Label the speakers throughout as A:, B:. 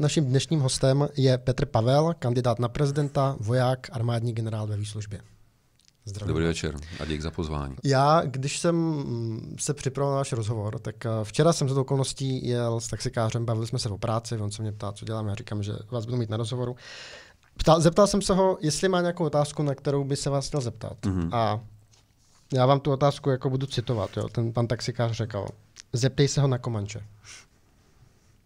A: naším dnešním hostem je Petr Pavel, kandidát na prezidenta, voják, armádní generál ve výslužbě.
B: Zdravím. Dobrý večer a dík za pozvání.
A: Já, když jsem mm, se připravoval na náš rozhovor, tak eh, včera jsem za okolností jel s taxikářem, bavili jsme se o práci, on se mě ptá, co dělám, já říkám, že vás budu mít na rozhovoru. Ptal, zeptal jsem se ho, jestli má nějakou otázku, na kterou by se vás chtěl zeptat. Mm-hmm. A já vám tu otázku jako budu citovat, jo. ten pan taxikář řekl, zeptej se ho na Komanče.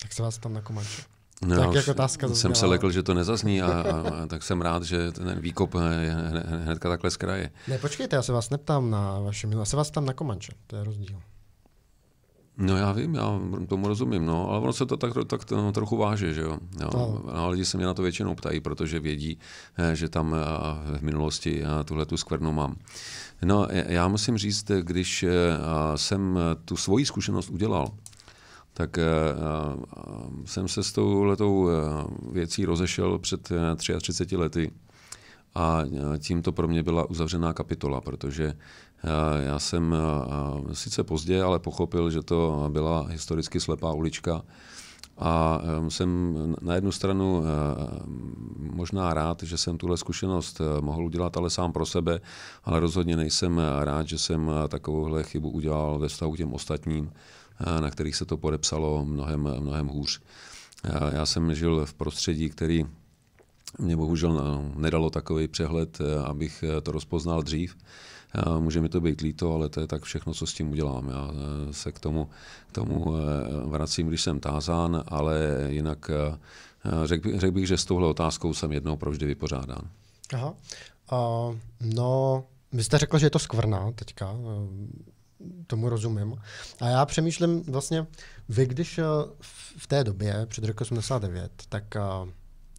A: Tak se vás tam na Komanče.
B: No, tak jako otázka zazněla. Jsem se lekl, že to nezazní a, a, a tak jsem rád, že ten výkop eh, je hnedka takhle z kraje.
A: Ne, počkejte, já se vás neptám na vaše minulé, já se vás tam na Komanče, to je rozdíl.
B: No já vím, já tomu rozumím, no, ale ono se to tak, tak no, trochu váže, že jo. jo. No. Ale lidi se mě na to většinou ptají, protože vědí, eh, že tam eh, v minulosti tuhle tu skvrnu mám. No já musím říct, když jsem tu svoji zkušenost udělal, tak eh, eh, jsem se s tou letou eh, věcí rozešel před 33 lety a tím to pro mě byla uzavřená kapitola, protože já jsem sice pozdě, ale pochopil, že to byla historicky slepá ulička a jsem na jednu stranu možná rád, že jsem tuhle zkušenost mohl udělat, ale sám pro sebe, ale rozhodně nejsem rád, že jsem takovouhle chybu udělal ve vztahu těm ostatním, na kterých se to podepsalo mnohem, mnohem hůř. Já jsem žil v prostředí, který mě bohužel no, nedalo takový přehled, e, abych e, to rozpoznal dřív. Může mi to být líto, ale to je tak všechno, co s tím udělám. Já e, se k tomu, k tomu vracím, když jsem tázán, ale jinak řekl bych, řek bych, že s touhle otázkou jsem jednou provždy vypořádán.
A: Aha. Uh, no, vy jste řekl, že je to skvrna teďka tomu rozumím. A já přemýšlím vlastně, vy když eh, v té době, před rokem 89, tak eh,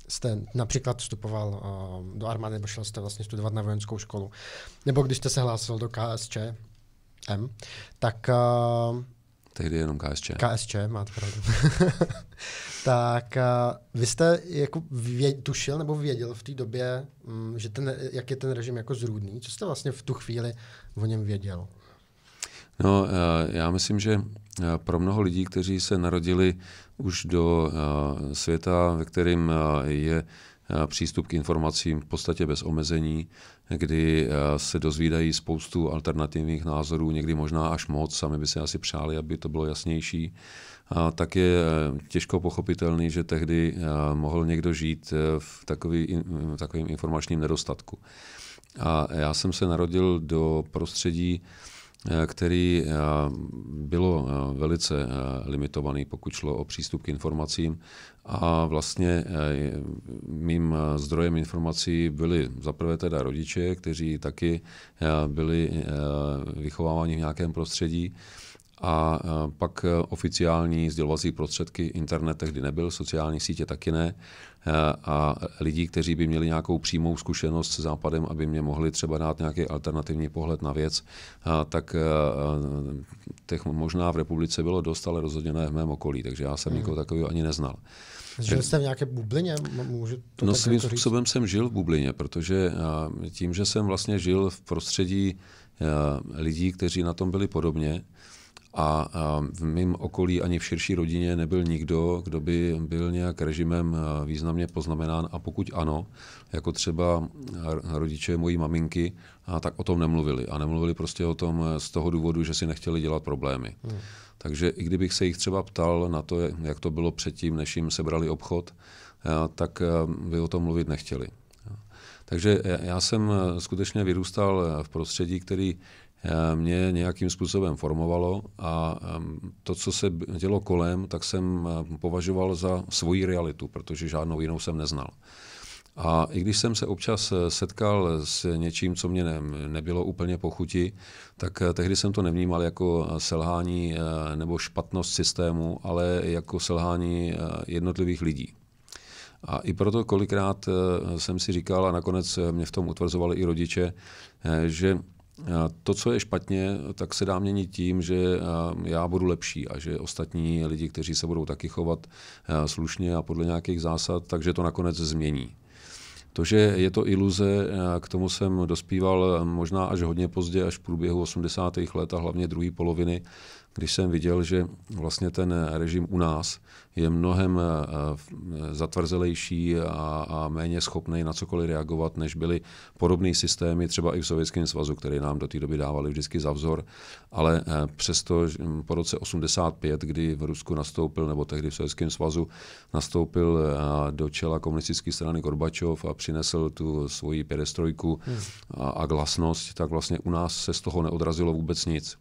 A: jste například vstupoval eh, do armády, nebo šel jste vlastně studovat na vojenskou školu, nebo když jste se hlásil do KSČ, M, tak... Tehdy jenom KSČ. KSČ, máte pravdu. tak vy jste jako vě, tušil nebo věděl v té době, mm, že ten, jak je ten režim jako zrůdný. Co jste vlastně v tu chvíli o něm věděl?
B: No, eh, já myslím, že eh, pro mnoho lidí, kteří se narodili už do eh, světa, ve kterém je přístup k informacím v podstatě bez omezení, kdy se dozvídají spoustu alternativních názorů, někdy možná až moc, sami by se asi přáli, aby to bylo jasnější, a tak je těžko pochopitelný, že tehdy mohl někdo žít v takový, takovým informačním nedostatku. A já jsem se narodil do prostředí, Eh, který eh, bylo eh, velice limitovaný, pokud šlo o přístup k informacím. A vlastně mým zdrojem informací byli zaprvé teda rodiče, kteří taky byli vychováváni v nějakém prostředí, a e, pak e, oficiální sdělovací prostředky, internet tehdy nebyl, sociální sítě taky ne e, a lidí, kteří by měli nějakou přímou zkušenost s Západem, aby mě mohli třeba dát nějaký alternativní pohled na věc, tak těch možná v republice bylo dost, ale rozhodně ne v mém okolí, takže já jsem mhm. nikoho takového ani neznal. Žil jste
A: v nějaké bublině? Můžu to no tak svým jako
B: způsobem jsem žil v bublině, protože tím, že jsem vlastně žil v prostředí lidí, kteří na tom byli podobně, a v mém okolí ani v širší rodině nebyl nikdo, kdo by byl nějak režimem eh, významně poznamenán a pokud ano, jako třeba rodiče mojí maminky, tak o tom nemluvili. A nemluvili prostě o tom eh, z toho důvodu, že si nechtěli dělat problémy. Hmm. Takže i kdybych se jich třeba ptal na to, jak to bylo předtím, než jim sebrali obchod, eh, tak by o tom mluvit nechtěli. Takže já jsem skutečně vyrůstal v prostředí, který Eh, mě nějakým způsobem formovalo a to, co se dělo kolem, tak jsem eh, považoval za svoji realitu, protože žádnou jinou jsem neznal. A i když jsem se občas eh, setkal s něčím, co mě ne, nebylo úplně chuti, tak tehdy jsem to nevnímal jako selhání nebo špatnost systému, ale jako selhání jednotlivých lidí. A i proto kolikrát jsem si říkal, a nakonec mě v tom utvrzovali i rodiče, že to, co je špatně, tak se dá měnit tím, že já budu lepší a že ostatní lidi, kteří se budou taky chovat slušně a podle nějakých zásad, takže to nakonec změní. To, že je to iluze, k tomu jsem dospíval možná až hodně pozdě, až v průběhu 80. let a hlavně druhé poloviny když jsem viděl, že vlastně ten režim u nás je mnohem eh, eh, zatvrzelejší a, a méně schopný na cokoliv reagovat, než byly podobné systémy třeba i v Sovětském svazu, které nám do té doby dávali vždycky za vzor, ale eh, přesto po roce 85, kdy v Rusku nastoupil, nebo tehdy v Sovětském svazu nastoupil do čela komunistické strany Gorbačov a přinesl tu svoji perestrojku hmm. a, a glasnost, tak vlastně u nás se z toho neodrazilo vůbec nic.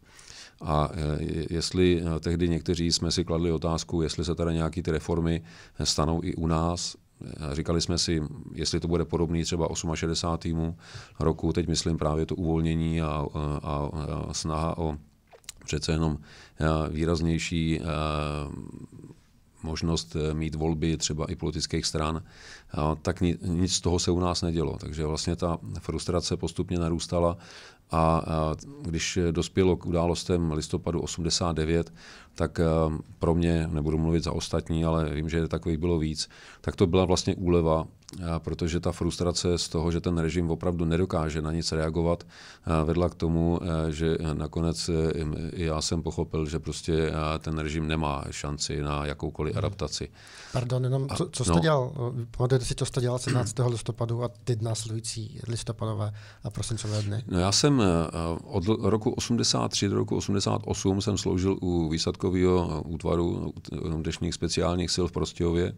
B: A e, jestli e, tehdy někteří jsme si kladli otázku, jestli se teda nějaké ty reformy stanou i u nás, e, Říkali jsme si, jestli to bude podobný třeba 68. roku, teď myslím právě to uvolnění a, a, a snaha o přece jenom výraznější možnost mít volby třeba i politických stran, tak nic z toho se u nás nedělo. Takže vlastně ta frustrace postupně narůstala a když dospělo k událostem listopadu 89, tak eh, pro mě, nebudu mluvit za ostatní, ale vím, že takových bylo víc, tak to byla vlastně úleva, eh, protože ta frustrace z toho, že ten režim opravdu nedokáže na nic reagovat, eh, vedla k tomu, že nakonec i já jsem pochopil, že prostě ten režim nemá šanci na jakoukoliv hmm. adaptaci.
A: Pardon, jenom co, co jste no. dělal? Pamatujete si, co jste dělal 17. listopadu a ty následující listopadové a prosincové dny?
B: No já jsem jsem eh, od roku 83 do roku 88 jsem sloužil u výsadkového eh, útvaru eh, dnešních speciálních sil v Prostějově.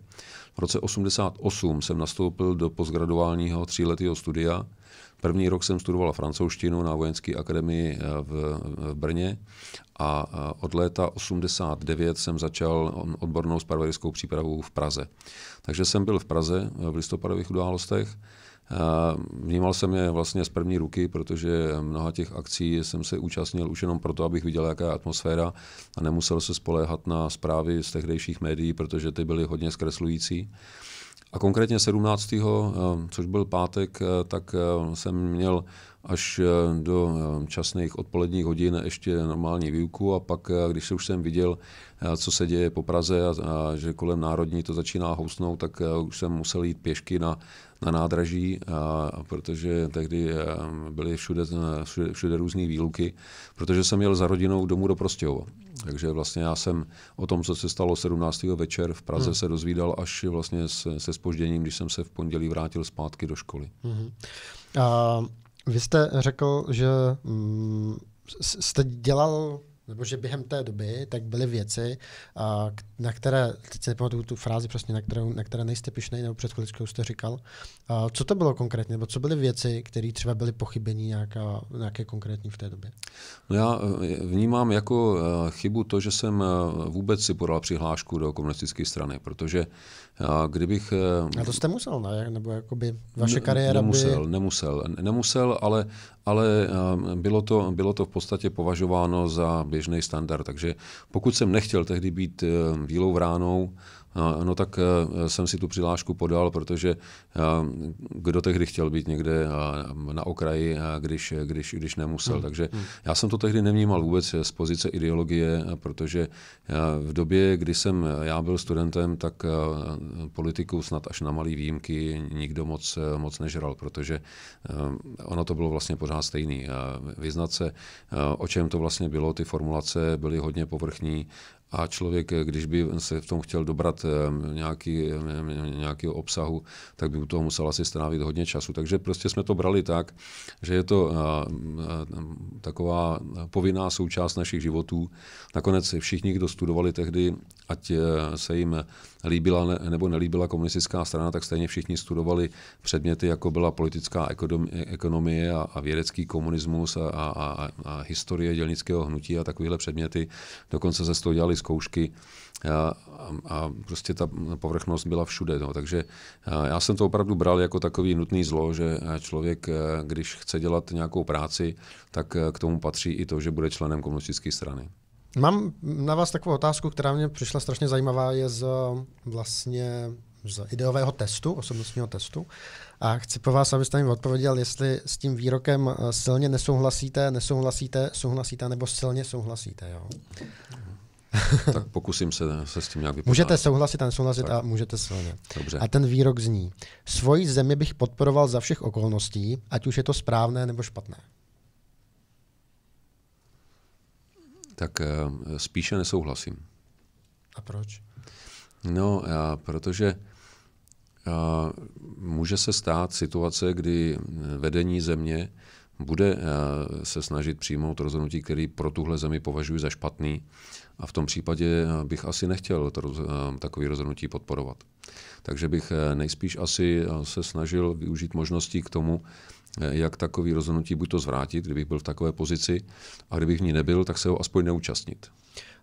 B: V roce 88 jsem nastoupil do postgraduálního tříletého studia. První rok jsem studoval francouzštinu na Vojenské akademii v, v Brně a od léta 89 jsem začal odbornou spravodajskou přípravu v Praze. Takže jsem byl v Praze v listopadových událostech Vnímal jsem je vlastně z první ruky, protože mnoha těch akcí jsem se účastnil už jenom proto, abych viděl, jaká je atmosféra a nemusel se spoléhat na zprávy z tehdejších médií, protože ty byly hodně zkreslující. A konkrétně 17. Eh, což byl pátek, eh, tak eh, jsem měl až do časných odpoledních hodin ještě normální výuku a pak, když už jsem viděl, co se děje po Praze a, že kolem Národní to začíná housnout, tak už jsem musel jít pěšky na na nádraží, a, a protože tehdy byly všude, e, všude, všude různé výluky, protože jsem jel za rodinou domů do Prostějova. Takže vlastně já jsem o tom, co se stalo 17. večer v Praze, hmm. se dozvídal až vlastně se, se spožděním, když jsem se v pondělí vrátil zpátky do školy.
A: Hmm. A vy jste řekl, že mm, jste dělal nebo že během té doby tak byly věci, a, na které, teď si nepamatuju tu frázi přesně, na, kterou, na které nejste pišnej, nebo před chviličkou jste říkal. A, co to bylo konkrétně, nebo co byly věci, které třeba byly pochybení nějaká, nějaké konkrétní v té době?
B: No já eh, vnímám jako eh, chybu to, že jsem eh, vůbec si podal přihlášku do komunistické strany, protože kdybych... A
A: to jste musel, ne? Nebo jakoby vaše kariéra nemusel,
B: by... Nemusel, nemusel, ale, ale bylo, to, bylo to v podstatě považováno za běžný standard. Takže pokud jsem nechtěl tehdy být v eh, vránou, No tak e, jsem si tu přihlášku podal, protože e, kdo tehdy chtěl být někde e, na okraji, když, když, když nemusel. Hmm. Takže hmm. já jsem to tehdy nevnímal vůbec z pozice ideologie, protože v době, kdy jsem já byl studentem, tak politiku snad až na malý výjimky nikdo moc, moc nežral, protože ono to bylo vlastně pořád stejný. Vyznat se, o čem to vlastně bylo, ty formulace byly hodně povrchní a člověk, když by se v tom chtěl dobrat eh, nějaký, eh, nějakého obsahu, tak by u toho musel asi strávit hodně času. Takže prostě jsme to brali tak, že je to eh, taková povinná součást našich životů. Nakonec všichni, kdo studovali tehdy, ať se jim líbila nebo nelíbila komunistická strana, tak stejně všichni studovali předměty, jako byla politická ekonomie a, a vědecký komunismus a, a, a, a historie dělnického hnutí a takovéhle předměty. Dokonce se z toho dělali zkoušky a, a prostě ta povrchnost byla všude. No. Takže já jsem to opravdu bral jako takový nutný zlo, že člověk, e, když chce dělat nějakou práci, tak e, k tomu patří i to, že bude členem komunistické strany.
A: Mám na vás takovou otázku, která mě přišla strašně zajímavá, je z vlastně z ideového testu, osobnostního testu. A chci po vás, abyste mi odpověděl, jestli s tím výrokem e, silně nesouhlasíte, nesouhlasíte, souhlasíte nebo silně souhlasíte. Jo?
B: tak pokusím se, eh, se s tím nějak vypořádat. Můžete souhlasit a nesouhlasit tak. a
A: můžete silně. Dobře. A ten výrok zní, svoji zemi bych podporoval za všech okolností, ať už je to správné nebo špatné.
B: Tak eh, spíše nesouhlasím. A proč? No, já protože eh, může se stát situace, kdy vedení země bude eh, se snažit přijmout rozhodnutí, který pro tuhle zemi považuji za špatný a v tom případě eh, bych asi nechtěl eh, takový rozhodnutí podporovat. Takže bych nejspíš asi se snažil využít možností k tomu, jak takový rozhodnutí buď to zvrátit, kdybych byl v takové pozici, a kdybych v ní nebyl, tak se ho aspoň neúčastnit.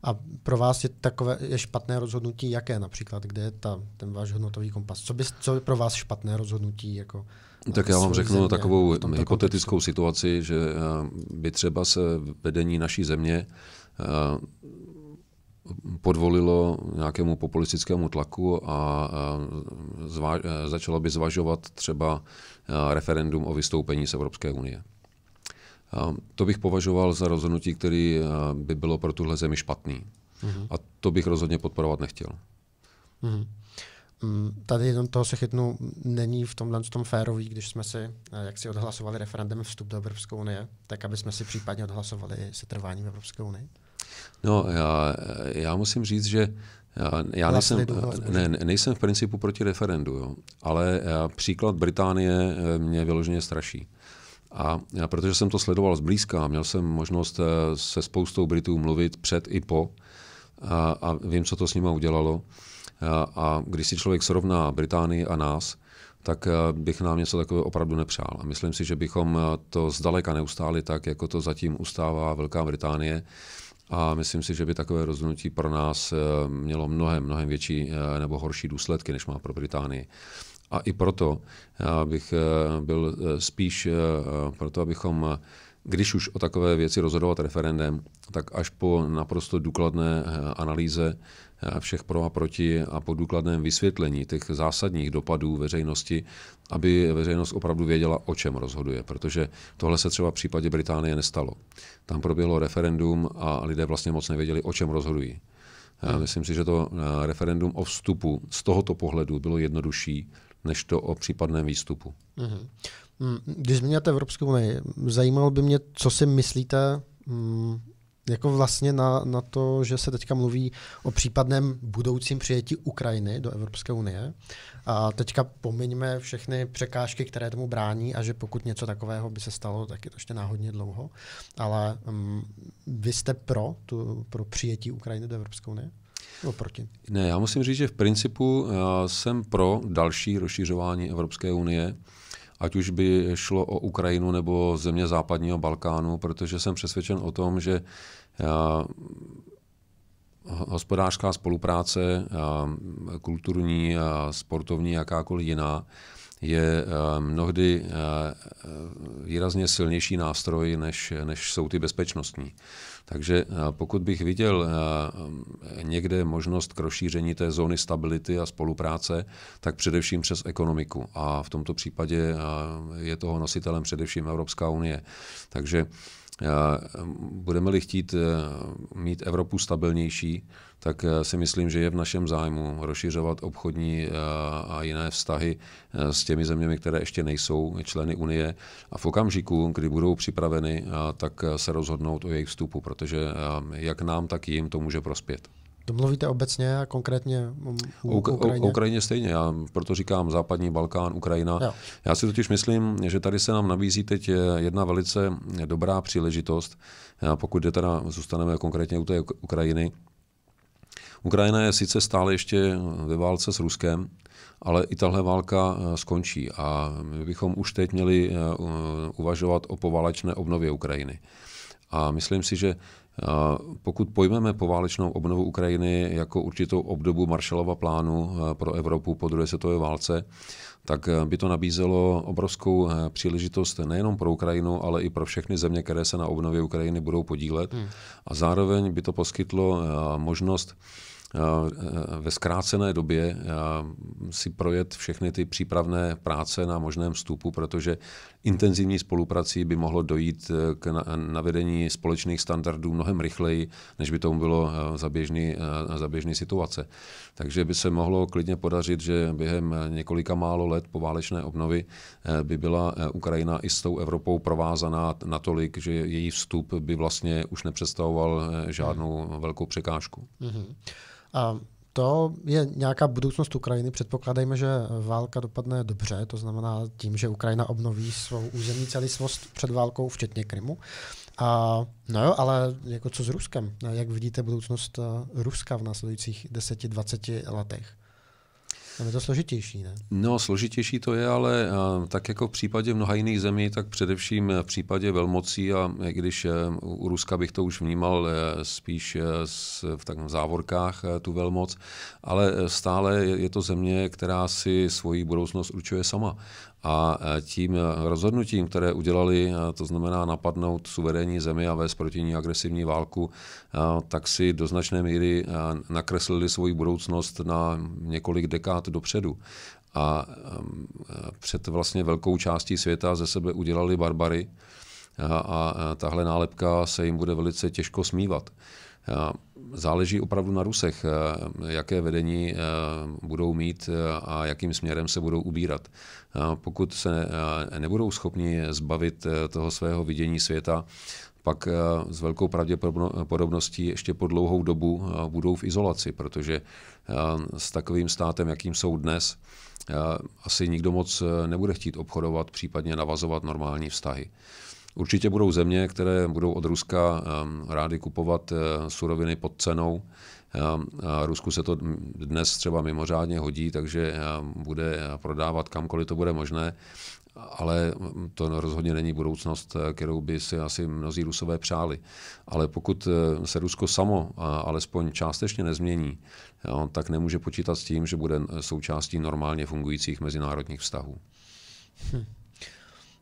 A: A pro vás je takové je špatné rozhodnutí jaké například? Kde je ta, ten váš hodnotový kompas? Co, by, co je pro vás špatné rozhodnutí? Jako? Tak já vám řeknu země, takovou hypotetickou
B: kontextu. situaci, že eh, by třeba se vedení naší země eh, podvolilo nějakému populistickému tlaku a eh, zva, začalo by zvažovat třeba referendum o vystoupení z Evropské unie. To bych považoval za rozhodnutí, které by bylo pro tuhle zemi špatný. Uh-huh. A to bych rozhodně podporovat nechtěl.
A: Uh-huh. Mm, tady jenom toho se chytnu, není v tomhle tom férový, když jsme si, eh, jak si odhlasovali referendum vstup do Evropské unie, tak aby jsme si případně odhlasovali setrvání v Evropské unii?
B: No, já, já musím říct, že já, já nejsem, ne, nejsem v principu proti referendu, jo, ale eh, příklad Británie eh, mě vyloženě straší. A protože jsem to sledoval zblízka, měl jsem možnost se spoustou Britů mluvit před i po a, a vím, co to s nimi udělalo, a když si člověk srovná Británii a nás, tak eh, bych nám něco takového opravdu nepřál. A myslím si, že bychom eh, to zdaleka neustáli tak, jako to zatím ustává Velká Británie. A myslím si, že by takové rozhodnutí pro nás eh, mělo mnohem, mnohem větší nebo horší důsledky, než má pro Británii. A i proto bych byl spíš proto, abychom když už o takové věci rozhodovat referendem, tak až po naprosto důkladné analýze Eh, všech pro a proti a po důkladném vysvětlení těch zásadních dopadů veřejnosti, aby veřejnost opravdu věděla, o čem rozhoduje. Protože tohle se třeba v případě Británie nestalo. Tam proběhlo referendum a lidé vlastně moc nevěděli, o čem rozhodují. Já eh, hmm. myslím si, že to eh, referendum o vstupu z tohoto pohledu bylo jednodušší než to o případném výstupu.
A: Mhm. Mm, když zmíníte Evropskou unii, zajímalo by mě, co si myslíte mm, jako vlastně na, na to, že se teďka mluví o případném budoucím přijetí Ukrajiny do Evropské unie. A teďka pomiňme všechny překážky, které tomu brání a že pokud něco takového by se stalo, tak je to ještě náhodně dlouho. Ale um, vy jste pro, tu, pro přijetí Ukrajiny do Evropské unie? Oproti.
B: Ne, já musím říct, že v principu eh, jsem pro další rozšířování Evropské unie ať už by šlo o Ukrajinu nebo země západního Balkánu, protože jsem přesvědčen o tom, že eh, hospodářská spolupráce, eh, kulturní, sportovní, jakákoliv jiná, je eh, mnohdy výrazně silnější nástroj, než, než jsou ty bezpečnostní. Takže eh, pokud bych viděl eh, eh, někde možnost k rozšíření té zóny stability a spolupráce, tak především přes ekonomiku. A v tomto případě je toho nositelem především Evropská unie. Takže Eh, budeme-li chtít eh, mít Evropu stabilnější, tak eh, si myslím, že je v našem zájmu rozšiřovat obchodní a jiné vztahy s těmi zeměmi, které ještě nejsou členy Unie. A v okamžiku, kdy budou připraveny, tak se rozhodnout o jejich vstupu, protože jak nám, tak jim to může prospět.
A: Domluvíte obecně a konkrétně u, u, Ukrajině? U
B: Ukrajině stejně, já proto říkám západní Balkán, Ukrajina. Jo. Já si totiž myslím, že tady se nám nabízí teď eh, jedna velice dobrá příležitost, eh, pokud jde teda, zůstaneme konkrétně u té Ukrajiny. Ukrajina je sice stále ještě eh, ve válce s Ruskem, ale i tahle válka skončí a my bychom už teď měli uvažovat o povalečné obnově Ukrajiny. A myslím si, že pokud pojmeme poválečnou obnovu Ukrajiny jako určitou obdobu Marshallova plánu eh, pro Evropu po druhé světové válce, tak eh, by to nabízelo obrovskou eh, příležitost nejenom pro Ukrajinu, ale i pro všechny země, které se na obnově Ukrajiny budou podílet. Hmm. A zároveň by to poskytlo možnost Eh, ve zkrácené době mm, si projet všechny ty přípravné práce na možném vstupu, protože intenzivní spoluprací by mohlo dojít eh, k navedení společných standardů mnohem rychleji, než by tomu bylo eh, za běžný, za běžný situace. Takže by se mohlo klidně podařit, že během několika málo let po válečné obnovy by byla Ukrajina i s tou Evropou provázaná natolik, že její vstup by vlastně už nepředstavoval žádnou velkou překážku.
A: Mm-hmm. A To je nějaká budoucnost Ukrajiny. Předpokládejme, že válka dopadne dobře, to znamená tím, že Ukrajina obnoví svou územní celistvost před válkou, včetně Krymu. A, no jo, ale jako co s Ruskem? Jak vidíte budoucnost eh, Ruska v následujících 10-20 letech? Tam je to složitější,
B: ne? No, složitější to je, ale eh, tak jako v případě mnoha jiných zemí, tak především eh, v případě velmocí, a eh, když u Ruska bych to už vnímal spíš v takových závorkách tu velmoc, ale stále je to země, která si svoji budoucnost určuje sama. A e, tím rozhodnutím, které udělali, e, to znamená napadnout suverénní zemi a vést proti ní agresivní válku, e, tak si do značné míry nakreslili svoji budoucnost na několik dekád dopředu a před vlastně velkou částí světa ze sebe udělali barbary a, tahle nálepka se jim bude velice těžko smívat. Záleží opravdu na Rusech, eh, jaké vedení eh, budou mít eh, a jakým směrem se budou ubírat. Pokud se nebudou schopni zbavit toho svého vidění světa, pak s velkou pravděpodobností ještě po dlouhou dobu budou v izolaci, protože s takovým státem, jakým jsou dnes, asi nikdo moc nebude chtít obchodovat, případně navazovat normální vztahy. Určitě budou země, které budou od Ruska ehm, rády kupovat eh, suroviny pod cenou. Ehm, Rusku se to dnes třeba mimořádně hodí, takže ehm, bude prodávat kamkoliv to bude možné, ale mm, to rozhodně není budoucnost, eh, kterou by si asi mnozí Rusové přáli. Ale pokud eh, se Rusko samo alespoň částečně nezmění, tak nemůže počítat s tím, že bude součástí normálně fungujících mezinárodních vztahů.
A: Hm.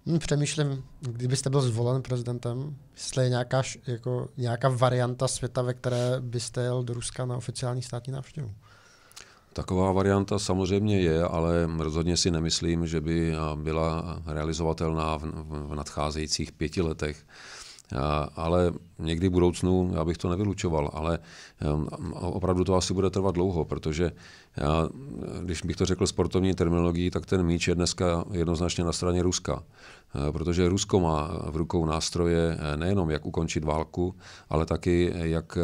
A: Hm, přemýšlím, kdybyste byl zvolen prezidentem, jestli je nějaká, jako, nějaká varianta světa, ve které byste jel do Ruska na oficiální státní návštěvu.
B: Taková varianta samozřejmě je, ale rozhodně si nemyslím, že by eh, byla realizovatelná v nadcházejících pěti letech. Eh, ale někdy v budoucnu, já bych to nevylučoval, ale eh, opravdu to asi bude trvat dlouho, protože já, když bych to řekl sportovní terminologií, tak ten míč je dneska jednoznačně na straně Ruska. Eh, protože Rusko má v rukou nástroje eh, nejenom, jak ukončit válku, ale taky, eh, jak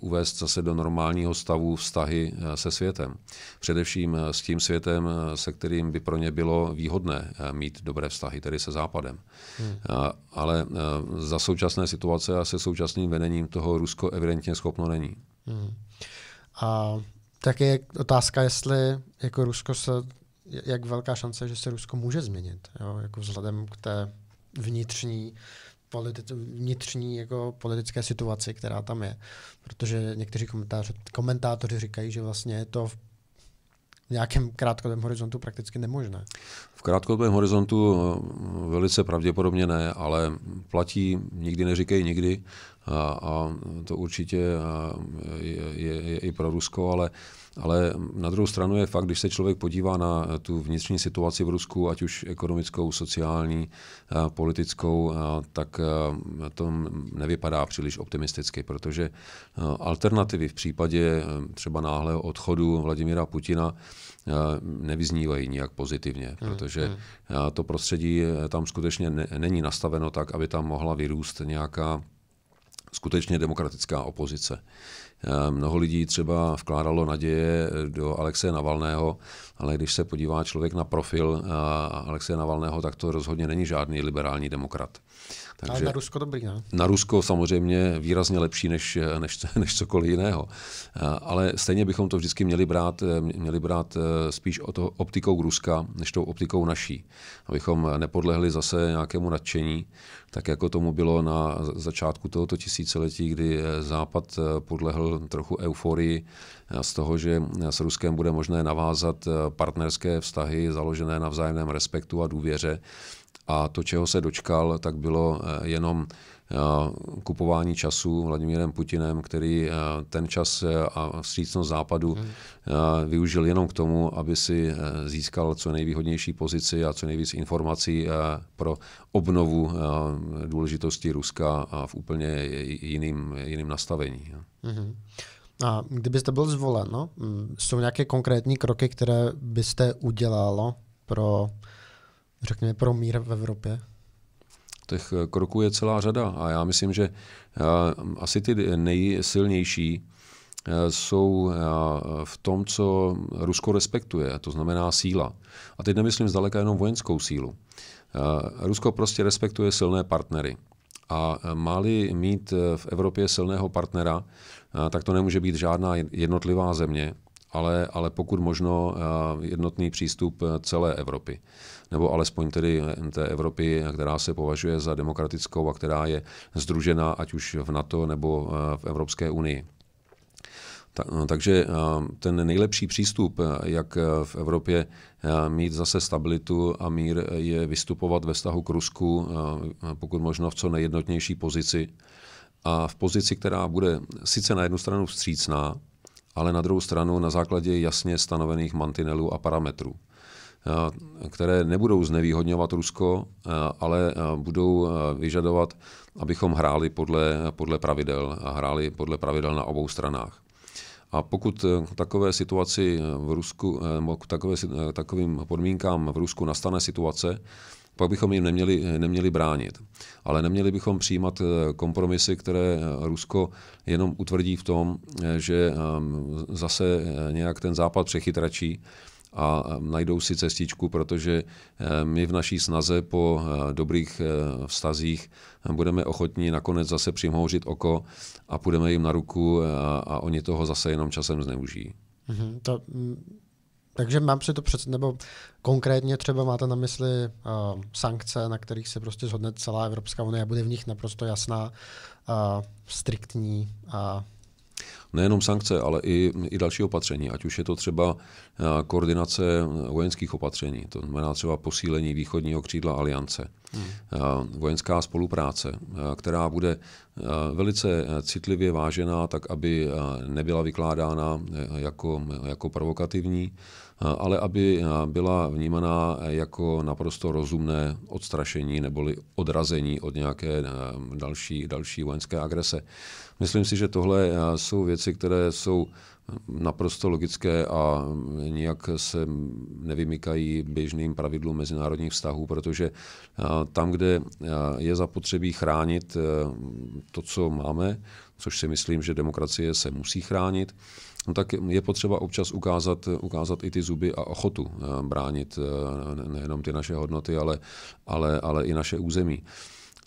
B: uvést zase do normálního stavu vztahy se světem. Především s tím světem, se kterým by pro ně bylo výhodné mít dobré vztahy, tedy se Západem. Hmm. Ale za současné situace a se současným vedením toho Rusko evidentně schopno není.
A: Hmm. A tak je otázka, jestli jako Rusko se, jak velká šance, že se Rusko může změnit, jo? jako vzhledem k té vnitřní politi- vnitřní jako politické situaci, která tam je. Protože někteří komentáři, komentátoři říkají, že vlastně je to v nějakém krátkodobém horizontu prakticky nemožné.
B: V krátkodobém horizontu eh, velice pravděpodobně ne, ale platí, nikdy neříkej nikdy, a, a to určitě je, je, je i pro Rusko, ale ale na druhou stranu je fakt, když se člověk podívá na tu vnitřní situaci v Rusku, ať už ekonomickou, sociální, politickou, tak to nevypadá příliš optimisticky, protože alternativy v případě třeba náhlého odchodu Vladimira Putina nevyznívají nijak pozitivně, hmm, protože hmm. to prostředí tam skutečně není nastaveno tak, aby tam mohla vyrůst nějaká skutečně demokratická opozice. Eh, mnoho lidí třeba vkládalo naděje eh, do Alexe Navalného, ale když se podívá člověk na profil eh, Alexe Navalného, tak to rozhodně není žádný liberální demokrat. Takže Ale na Rusko dobrý, ne? Na Rusko samozřejmě výrazně lepší než, než, než cokoliv jiného. Ale stejně bychom to vždycky měli brát, měli brát eh, spíš o to optikou Ruska, než tou optikou naší. Abychom nepodlehli zase nějakému nadšení, tak jako tomu bylo na začátku tohoto tisíciletí, kdy eh, Západ eh, podlehl trochu euforii z toho, že s Ruskem bude možné navázat partnerské vztahy založené na vzájemném respektu a důvěře. A to, čeho se dočkal, tak bylo eh, jenom eh, kupování času Vladimírem Putinem, který eh, ten čas a vstřícnost západu hmm. využil jenom k tomu, aby si získal co nejvýhodnější pozici a co nejvíc informací pro obnovu důležitosti Ruska v úplně jiným, jiným nastavení.
A: Hmm. A kdybyste byl zvolen, no, mm, jsou nějaké konkrétní kroky, které byste udělalo no, pro řekněme, pro mír v Evropě?
B: Těch eh, kroků je celá řada a já myslím, že eh, asi ty nejsilnější eh, jsou v tom, co Rusko respektuje, to znamená síla. A teď nemyslím zdaleka jenom vojenskou sílu. Rusko prostě respektuje silné partnery. A máli mít v Evropě silného partnera, tak to nemůže být žádná jednotlivá země, ale, ale pokud možno eh, jednotný přístup eh, celé Evropy. Nebo alespoň tedy eh, té Evropy, která se považuje za demokratickou a která je združená ať už v NATO nebo v Evropské unii. Takže ten nejlepší přístup, jak v Evropě mít zase stabilitu a mír, je vystupovat ve vztahu k Rusku, pokud možno v co nejjednotnější pozici. A v pozici, která bude sice na jednu stranu vstřícná, ale na druhou stranu na základě jasně stanovených mantinelů a parametrů eh, které nebudou znevýhodňovat Rusko, eh, ale eh, budou vyžadovat, abychom hráli podle, podle pravidel a hráli podle pravidel na obou stranách. A pokud takové situaci v Rusku, takové, takovým podmínkám v Rusku nastane situace, pak bychom jim neměli, neměli bránit. Ale neměli bychom přijímat eh, kompromisy, které eh, Rusko jenom utvrdí v tom, eh, že ehm, zase nějak ten západ přechytračí a ehm, najdou si cestičku, protože ehm, my v naší snaze po dobrých vztazích budeme ochotní nakonec zase přimhouřit oko a půjdeme jim na ruku a, oni toho zase jenom časem zneužijí.
A: Mhm, to mm, takže mám si to před, nebo konkrétně třeba máte na mysli uh, sankce, na kterých se prostě zhodne celá Evropská unie a bude v nich naprosto jasná, uh, striktní a
B: Nejenom sankce, ale i, i další opatření, ať už je to třeba eh, koordinace vojenských opatření, to znamená třeba posílení východního křídla aliance, hmm. vojenská spolupráce, která bude velice citlivě vážená, tak aby nebyla vykládána jako, jako provokativní, ale aby eh, byla vnímaná eh, jako naprosto rozumné odstrašení neboli odrazení od nějaké eh, další, další vojenské agrese. Myslím si, že tohle jsou věci, které jsou naprosto logické a nijak se nevymykají běžným pravidlům mezinárodních vztahů, protože eh, tam, kde eh, je zapotřebí chránit eh, to, co máme, což si myslím, že demokracie se musí chránit, no tak je potřeba občas ukázat, ukázat i ty zuby a ochotu bránit nejenom ty naše hodnoty, ale, ale, ale i naše území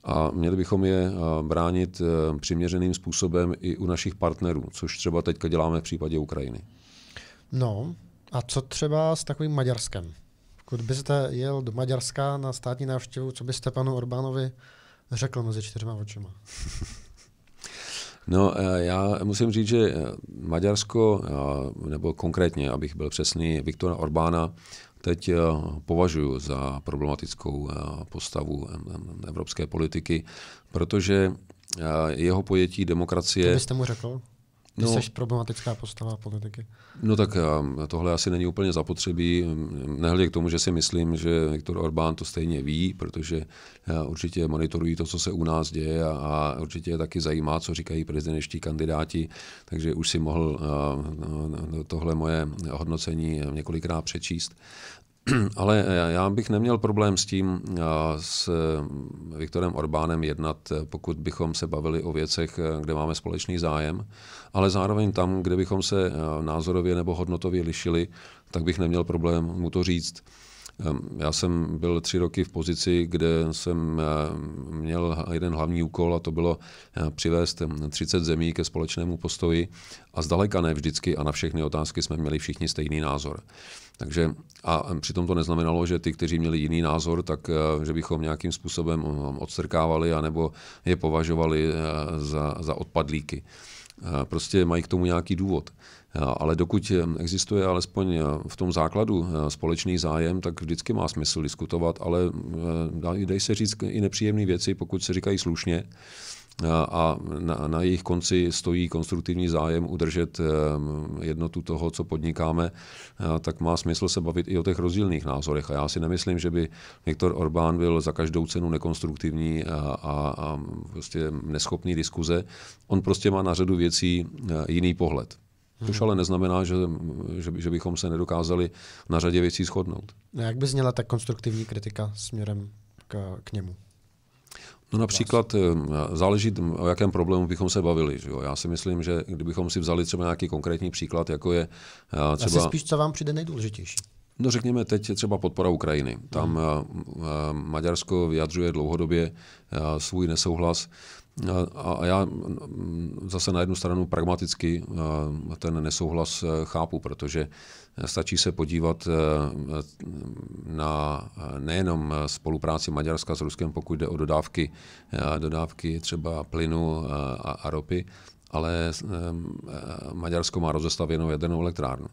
B: a měli bychom je eh, bránit eh, přiměřeným způsobem i u našich partnerů, což třeba teďka děláme v případě Ukrajiny.
A: No, a co třeba s takovým Maďarskem? Pokud byste jel do Maďarska na státní návštěvu, co byste panu Orbánovi řekl mezi čtyřma očima?
B: No, eh, já musím říct, že Maďarsko, nebo konkrétně, abych byl přesný, Viktora Orbána teď eh, považuji za problematickou eh, postavu evropské politiky, protože eh, jeho pojetí demokracie... Co byste mu řekl? no, jsi
A: problematická postava politiky.
B: No tak tohle asi není úplně zapotřebí, nehledě k tomu, že si myslím, že Viktor Orbán to stejně ví, protože eh, určitě monitorují to, co se u nás děje a, a určitě je taky zajímá, co říkají prezidentští kandidáti, takže už si mohl eh, eh, tohle moje hodnocení několikrát přečíst. Ale eh, já bych neměl problém s tím eh, s eh, Viktorem Orbánem jednat, pokud bychom se bavili o věcech, kde máme společný zájem, ale zároveň tam, kde bychom se názorově nebo hodnotově lišili, tak bych neměl problém mu to říct. Ehm, já jsem byl tři roky v pozici, kde jsem ehm, měl jeden hlavní úkol a to bylo eh, přivést 30 ehm, zemí ke společnému postoji a zdaleka ne vždycky a na všechny otázky jsme měli všichni stejný názor. Takže a přitom to neznamenalo, že ty, kteří měli jiný názor, tak eh, že bychom nějakým způsobem odstrkávali anebo je považovali eh, za, za odpadlíky. Prostě mají k tomu nějaký důvod. Eh, ale dokud eh, existuje alespoň eh, v tom základu společný zájem, tak vždycky má smysl diskutovat, ale dej se říct i nepříjemné věci, pokud se říkají slušně a na, na jejich konci stojí konstruktivní zájem udržet jednotu toho, co podnikáme, tak má smysl se bavit i o těch rozdílných názorech. A já si nemyslím, že by Viktor Orbán byl za každou cenu nekonstruktivní a, a, a prostě neschopný diskuze. On prostě má na řadu věcí jiný pohled. Což mhm. ale neznamená, že, že, že bychom se nedokázali na řadě věcí shodnout.
A: No jak by zněla tak konstruktivní kritika směrem k, k němu?
B: No například eh, záleží, o jakém problému bychom se bavili. Že jo? Já si myslím, že kdybychom si vzali třeba nějaký konkrétní příklad, jako je eh, třeba... Asi spíš,
A: co vám přijde nejdůležitější.
B: No řekněme teď třeba podpora Ukrajiny. Tam hmm. Maďarsko vyjadřuje dlouhodobě svůj nesouhlas a, a já mm, mm, zase na jednu stranu pragmaticky eh, ten nesouhlas eh, chápu, protože eh, stačí se podívat mm, na nejenom spolupráci Maďarska s Ruskem, pokud jde o dodávky, dodávky třeba plynu a, a ropy, ale Maďarsko má rozestavěnou jadernou elektrárnu.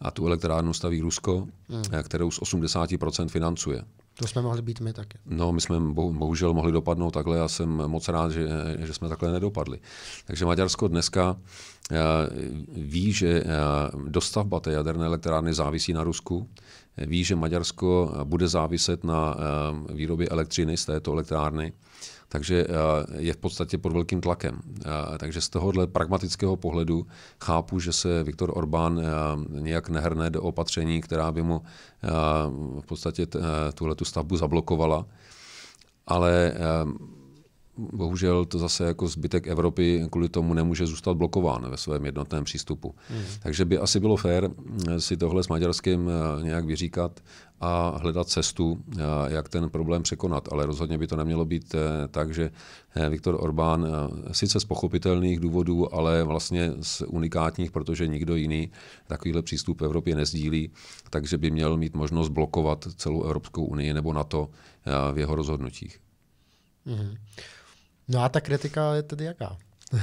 B: A tu elektrárnu staví Rusko, hmm. kterou z 80% financuje.
A: To jsme mohli být my taky.
B: No, my jsme bohužel mohli dopadnout takhle. Já jsem moc rád, že, že jsme takhle nedopadli. Takže Maďarsko dneska eh, ví, že eh, dostavba té jaderné elektrárny závisí na Rusku. Ví, že Maďarsko bude záviset na eh, výrobě elektřiny z této elektrárny. Takže eh, je v podstatě pod velkým tlakem. Eh, takže z tohohle pragmatického pohledu chápu, že se Viktor Orbán eh, nějak nehrne do opatření, která by mu v podstatě tuhle stavbu zablokovala. Ale bohužel to zase jako zbytek Evropy kvůli tomu nemůže zůstat blokován ve svém jednotném přístupu. Mm. Takže by asi bylo fér eh, si tohle s maďarským eh, nějak vyříkat a hledat cestu, eh, jak ten problém překonat. Ale rozhodně by to nemělo být tak, že Viktor Orbán sice z pochopitelných důvodů, ale vlastně z unikátních, protože nikdo jiný takovýhle přístup v Evropě nezdílí, takže by měl mít možnost blokovat celou Evropskou unii nebo NATO v jeho rozhodnutích. Mm.
A: No a ta kritika je tedy jaká?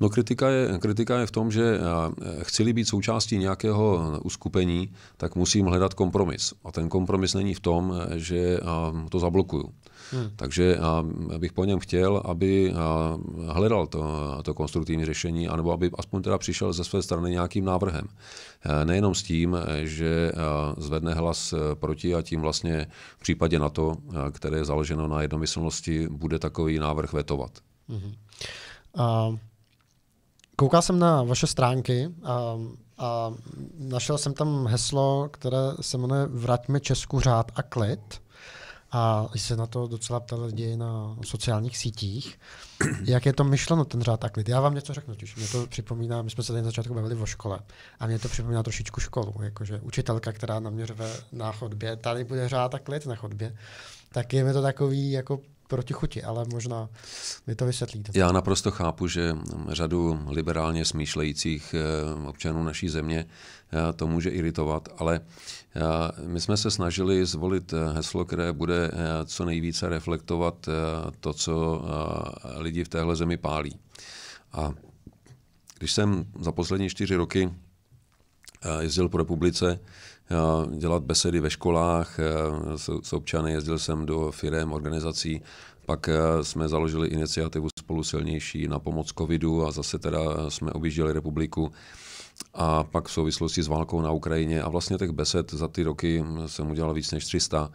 B: No kritika je, kritika je v tom, že eh, chci-li být součástí nějakého uskupení, tak musím hledat kompromis. A ten kompromis není v tom, eh, že eh, to zablokuju. Hmm. Takže bych po něm chtěl, aby hledal to, to konstruktivní řešení, anebo aby aspoň teda přišel ze své strany nějakým návrhem. E, nejenom s tím, že zvedne hlas e, proti a tím vlastně v případě na to, e, které je založeno na jednomyslnosti, bude takový návrh vetovat.
A: Hmm. Uh, koukal jsem na vaše stránky. Uh, a našel jsem tam heslo, které se jmenuje Vraťme Česku řád a klid a se na to docela ptali lidi na sociálních sítích, jak je to myšleno, ten řád a klid. Já vám něco řeknu, už mě to připomíná, my jsme se tady na začátku bavili o škole a mě to připomíná trošičku školu, jakože učitelka, která na mě na chodbě, tady bude řád a klid na chodbě, tak je mi to takový jako proti chuti, ale možná mi to vysvětlíte.
B: Já naprosto chápu, že řadu liberálně smýšlejících eh, občanů naší země eh, to může iritovat, ale eh, my jsme se snažili zvolit heslo, které bude co nejvíce reflektovat to, co lidi v téhle zemi pálí. A když jsem za poslední čtyři roky jezdil po republice, dělat besedy ve školách eh, s občany, jezdil jsem do firem, organizací, pak eh, jsme založili iniciativu Spolu silnější na pomoc covidu a zase teda jsme objížděli republiku a pak v souvislosti s válkou na Ukrajině a vlastně těch besed za ty roky hm, jsem udělal víc než 300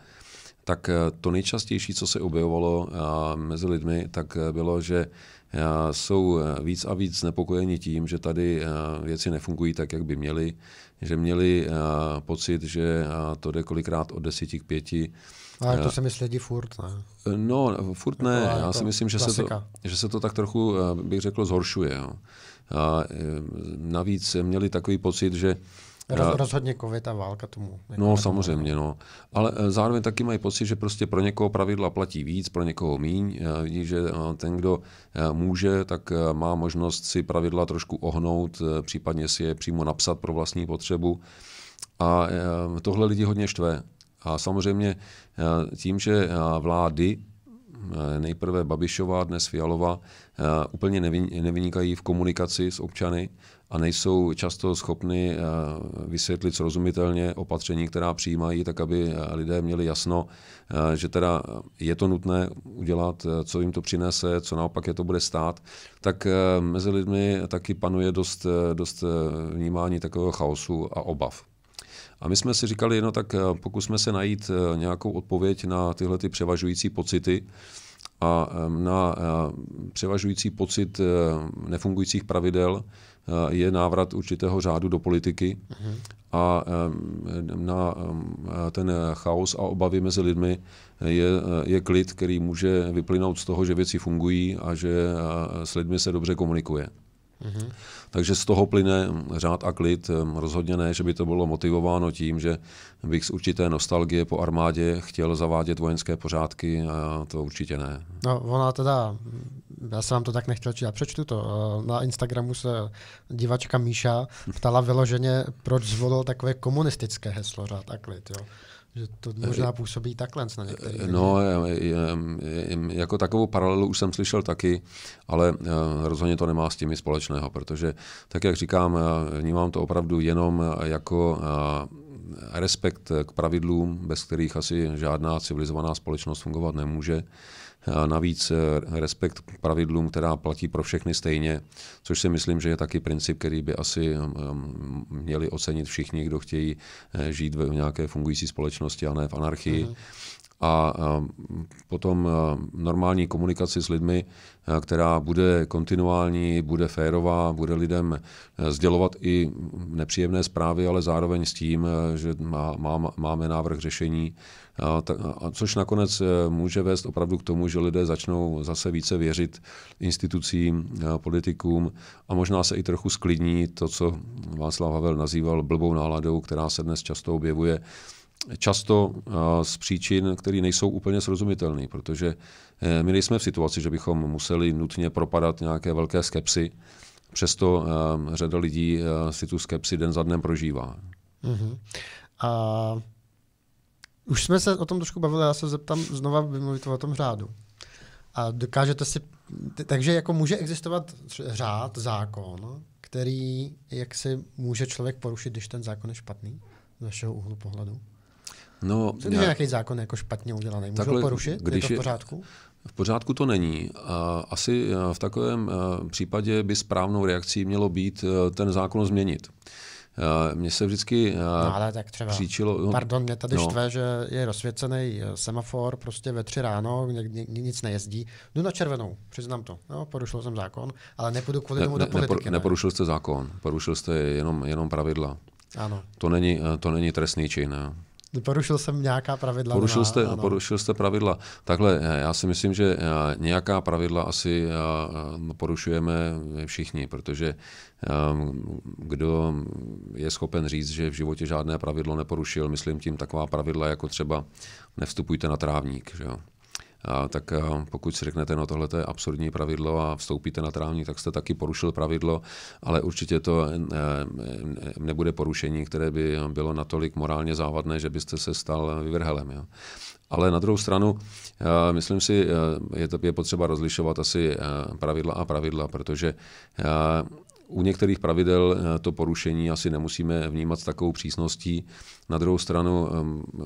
B: tak eh, to nejčastější, co se objevovalo mezi lidmi, tak bylo, že Eh, jsou eh, víc a víc znepokojeni tím, že tady eh, věci nefungují tak, jak by měly, že měli pocit, že to jde kolikrát od desíti k pěti. No, ale to se
A: myslí sledí furt, ne?
B: No, furt jako, ne. Já si myslím, že se, to, že se to tak trochu, bych řekl, zhoršuje. Jo. A navíc měli takový pocit, že Roz, rozhodně covid a válka tomu. Jako no no samozřejmě, no. Ale eh, zároveň taky mají pocit, že prostě pro někoho pravidla platí víc, pro někoho míň. Eh, vidí, že eh, ten, kdo může, tak má možnost si pravidla trošku ohnout, případně si je přímo napsat pro vlastní potřebu. A tohle lidi hodně štve. A samozřejmě tím, že vlády nejprve Babišová, dnes Fialová, úplně nevynikají v komunikaci s občany a nejsou často schopny eh, vysvětlit srozumitelně opatření, která přijímají, tak aby eh, lidé měli jasno, eh, že teda je to nutné udělat, co jim to přinese, co naopak je to bude stát, tak mezi lidmi taky panuje dost, dost vnímání takového chaosu a obav. A my jsme si říkali, no tak pokusme se najít nějakou odpověď na tyhle ty převažující pocity, a na převažující pocit nefungujících pravidel, Eh, je návrat určitého řádu do politiky mhm. a na ten chaos a obavy mezi lidmi je, je klid, který může vyplynout z toho, že věci fungují a že eh, s lidmi se dobře komunikuje. Mm-hmm. Takže z toho plyne řád a klid. Rozhodně ne, že by to bylo motivováno tím, že bych z určité nostalgie po armádě chtěl zavádět vojenské pořádky, a to určitě ne.
A: No, ona teda já jsem vám to tak nechtěl čítat, přečtu to. Eh, na Instagramu se divačka Míša ptala vyloženě, proč zvolil takové komunistické heslo řád a klid. Jo? Že to eh, možná působí takhle na některých. Eh, no,
B: jako takovou paralelu už jsem slyšel taky, ale rozhodně to nemá s tím společného, protože, tak jak říkám, vnímám to opravdu jenom jako respekt k pravidlům, bez kterých asi žádná civilizovaná společnost fungovat nemůže. Navíc eh, respekt k pravidlům, která platí pro všechny stejně, což si myslím, že je taky princip, který by asi eh, měli ocenit všichni, kdo chtějí eh, žít v nějaké fungující společnosti a ne v anarchii. Mm-hmm a potom normální komunikaci s lidmi, která bude kontinuální, bude férová, bude lidem sdělovat i nepříjemné zprávy, ale zároveň s tím, že má, má, máme návrh řešení, a, a, což nakonec eh, může vést opravdu k tomu, že lidé začnou zase více věřit institucím, eh, politikům a možná se i trochu sklidní to, co Václav Havel nazýval blbou náladou, která se dnes často objevuje často eh, z příčin, které nejsou úplně srozumitelné, protože my nejsme v situaci, že bychom museli nutně propadat nějaké velké skepsy, přesto řada lidí si tu skepsi den za dnem prožívá.
A: Uh-huh. A už jsme se o tom trošku bavili, já se zeptám znova, vy o tom řádu. A dokážete si, takže jako může existovat řád, zákon, který jak si může člověk porušit, když ten zákon je špatný, z vašeho úhlu pohledu? No, Co já... je nějaký zákon jako špatně udělaný? Můžu takhle, ho porušit? Když je to v pořádku?
B: V pořádku to není. Asi eh, v takovém eh, případě by správnou reakcí mělo být eh, ten zákon změnit. Eh, mně se vždycky eh, no, ale tak třeba, příčilo... No, pardon, mě tady no. štve,
A: že je rozsvěcený eh, semafor prostě ve tři ráno, ně, ně, nic nejezdí. Jdu na červenou, přiznám to. No, porušil jsem zákon, ale nepůjdu kvůli ne, tomu ne, do politiky. Nepor, ne? Neporušil
B: jste zákon, porušil jste jenom, jenom pravidla. Ano. To není, to není trestný čin. Ne?
A: Porušil jsem nějaká pravidla. Porušil jste, na,
B: porušil jste pravidla. Takhle, eh, já si myslím, že eh, nějaká pravidla asi eh, porušujeme všichni, protože kdo je schopen říct, že v životě žádné pravidlo neporušil, myslím tím taková pravidla jako třeba nevstupujte na trávník. Že jo? a, tak a, eh, pokud si řeknete, no tohle je absurdní pravidlo a vstoupíte na trávník, tak jste taky porušil pravidlo, ale určitě to eh, nebude porušení, které by bylo natolik morálně závadné, že byste se stal vyvrhelem. Jo. Ale na druhou stranu, eh, myslím si, je, to, je potřeba rozlišovat asi pravidla a pravidla, protože u některých pravidel eh, to porušení asi nemusíme vnímat s takovou přísností. Na druhou stranu,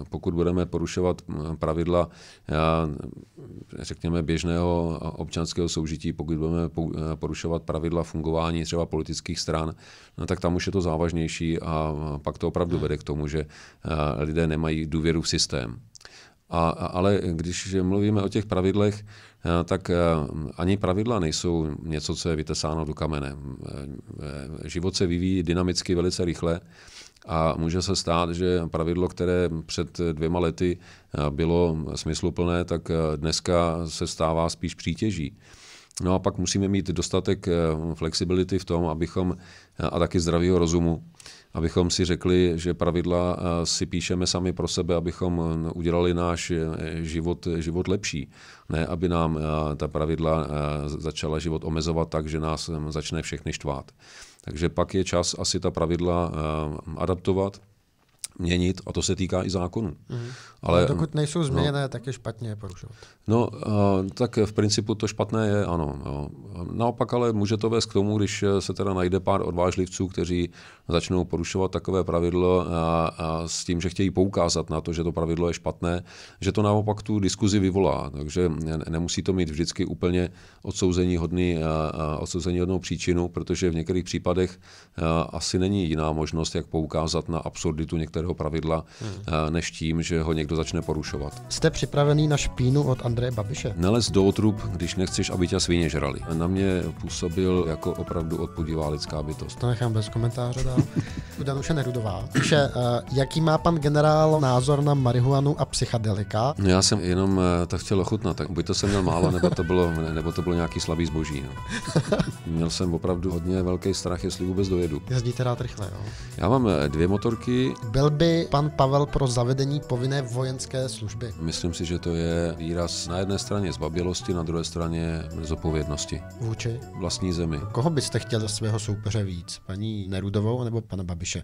B: pokud budeme porušovat pravidla, eh, řekněme, běžného eh, občanského soužití, pokud budeme porušovat pravidla fungování třeba politických stran, no, tak tam už je to závažnější a pak to opravdu vede k tomu, že lidé nemají důvěru v systém. A, ale když mluvíme o těch pravidlech, Eh, tak eh, ani pravidla nejsou něco, co je vytesáno do kamene. Eh, život se vyvíjí dynamicky velice rychle a může se stát, že pravidlo, které před dvěma lety bylo smysluplné, tak dneska se stává spíš přítěží. No a pak musíme mít dostatek flexibility v tom, abychom a taky zdravého rozumu, abychom si řekli, že pravidla eh, si píšeme sami pro sebe, abychom eh, udělali náš eh, život, život lepší. Ne, aby nám ta pravidla začala život omezovat tak, že nás začne všechny štvát. Takže pak je čas asi ta pravidla adaptovat, měnit a to se týká i zákonů. Mm. Ale, no, dokud nejsou no. změněné, no, tak je špatně je porušovat. No, uh, tak v principu to špatné je, ano. Jo. No. Naopak ale může to vést k tomu, když se teda najde pár odvážlivců, kteří začnou porušovat takové pravidlo a, a s tím, že chtějí poukázat na to, že to pravidlo je špatné, že to naopak tu diskuzi vyvolá. Takže nemusí to mít vždycky úplně odsouzení, hodný, a odsouzení hodnou příčinu, protože v některých případech a, asi není jiná možnost, jak poukázat na absurditu některé jeho pravidla, hmm. Eh, než tím, že ho někdo začne porušovat.
A: Jste připravený na špínu od Andreje Babiše?
B: Nelez do otrub, když nechceš, aby tě svině žrali. Na mě působil jako opravdu odpudivá lidská bytost. To nechám
A: bez komentáře dál. Danuše Nerudová píše, eh, jaký má pan generál názor na marihuanu a
B: No Já jsem jenom eh, tak chtěl ochutnat, tak buď to jsem měl málo, nebo to bylo, nebo to bylo nějaký slabý zboží. No. Měl jsem opravdu hodně velký strach, jestli vůbec dojedu.
A: Jezdíte rád rychle, jo?
B: Já mám dvě motorky.
A: Byl by pan Pavel pro zavedení povinné vojenské služby?
B: Myslím si, že to je výraz na jedné straně zbabělosti, na druhé straně zodpovědnosti. Vůči? Vlastní zemi. Koho byste chtěl za svého soupeře víc? Paní
A: Nerudovou nebo pana Babiše?